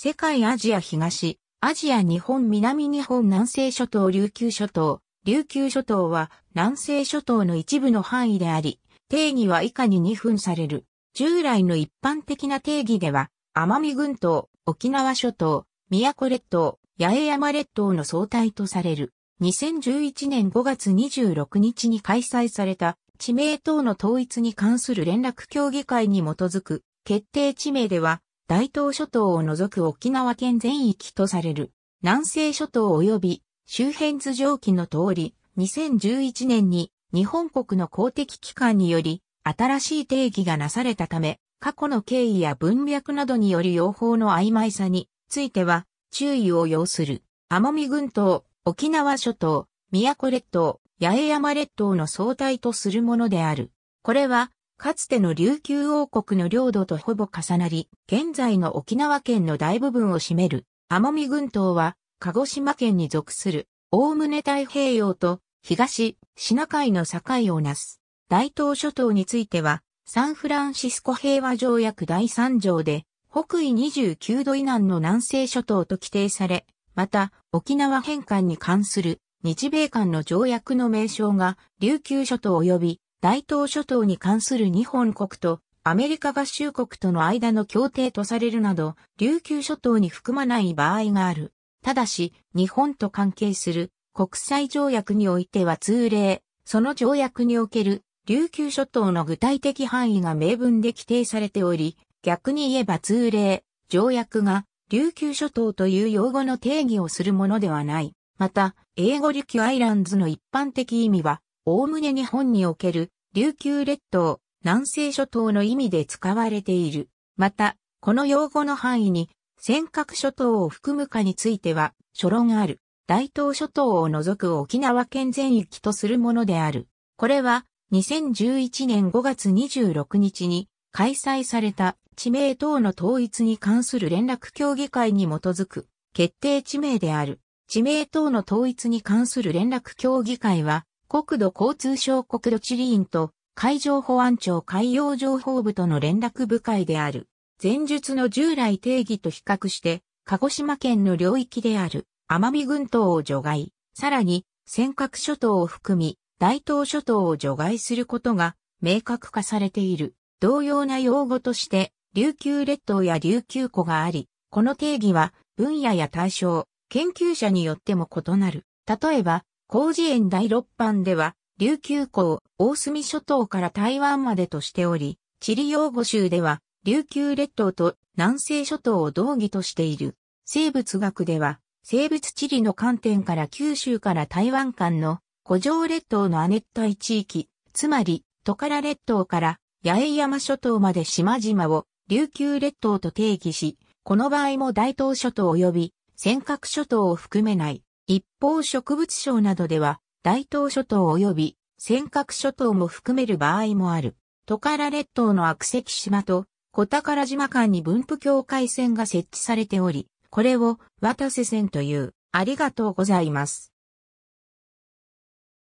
世界アジア東、アジア日本南日本南西諸島琉球諸島、琉球諸島は南西諸島の一部の範囲であり、定義は以下に2分される。従来の一般的な定義では、奄美群島、沖縄諸島、宮古列島、八重山列島の総体とされる。2011年5月26日に開催された地名等の統一に関する連絡協議会に基づく決定地名では大東諸島を除く沖縄県全域とされる、南西諸島及び周辺図上記の通り、2011年に日本国の公的機関により新しい定義がなされたため、過去の経緯や文脈などによる用法の曖昧さについては注意を要する。奄美群島、沖縄諸島、宮古列島、八重山列島の総体とするものである。これはかつての琉球王国の領土とほぼ重なり、現在の沖縄県の大部分を占める、奄美群島は、鹿児島県に属する、おおむね太平洋と、東、シナ海の境をなす。大東諸島については、サンフランシスコ平和条約第3条で、北緯29度以南の南西諸島と規定され、また、沖縄返還に関する日米間の条約の名称が琉球諸島及び大東諸島に関する日本国とアメリカ合衆国との間の協定とされるなど、琉球諸島に含まない場合がある。ただし、日本と関係する国際条約においては通例、その条約における琉球諸島の具体的範囲が明文で規定されており、逆に言えば通例、条約が琉球諸島という用語の定義をするものではない。また、英語琉球アイランズの一般的意味は、おおむね日本における琉球列島、南西諸島の意味で使われている。また、この用語の範囲に、尖閣諸島を含むかについては、諸論ある。大東諸島を除く沖縄県全域とするものである。これは、2011年5月26日に開催された地名等の統一に関する連絡協議会に基づく決定地名である。地名等の統一に関する連絡協議会は、国土交通省国土地理院と海上保安庁海洋情報部との連絡部会である。前述の従来定義と比較して、鹿児島県の領域である奄美群島を除外、さらに尖閣諸島を含み、大東諸島を除外することが明確化されている。同様な用語として、琉球列島や琉球湖があり、この定義は分野や対象、研究者によっても異なる。例えば、工事園第6版では、琉球港、大隅諸島から台湾までとしており、地理用語集では、琉球列島と南西諸島を同義としている。生物学では、生物地理の観点から九州から台湾間の古城列島の亜熱帯地域、つまり、トカラ列島から八重山諸島まで島々を琉球列島と定義し、この場合も大東諸島及び尖閣諸島を含めない一方植物省などでは、大東諸島及び尖閣諸島も含める場合もある。トカラ列島の悪石島と小宝島間に分布境界線が設置されており、これを渡瀬線という。ありがとうございます。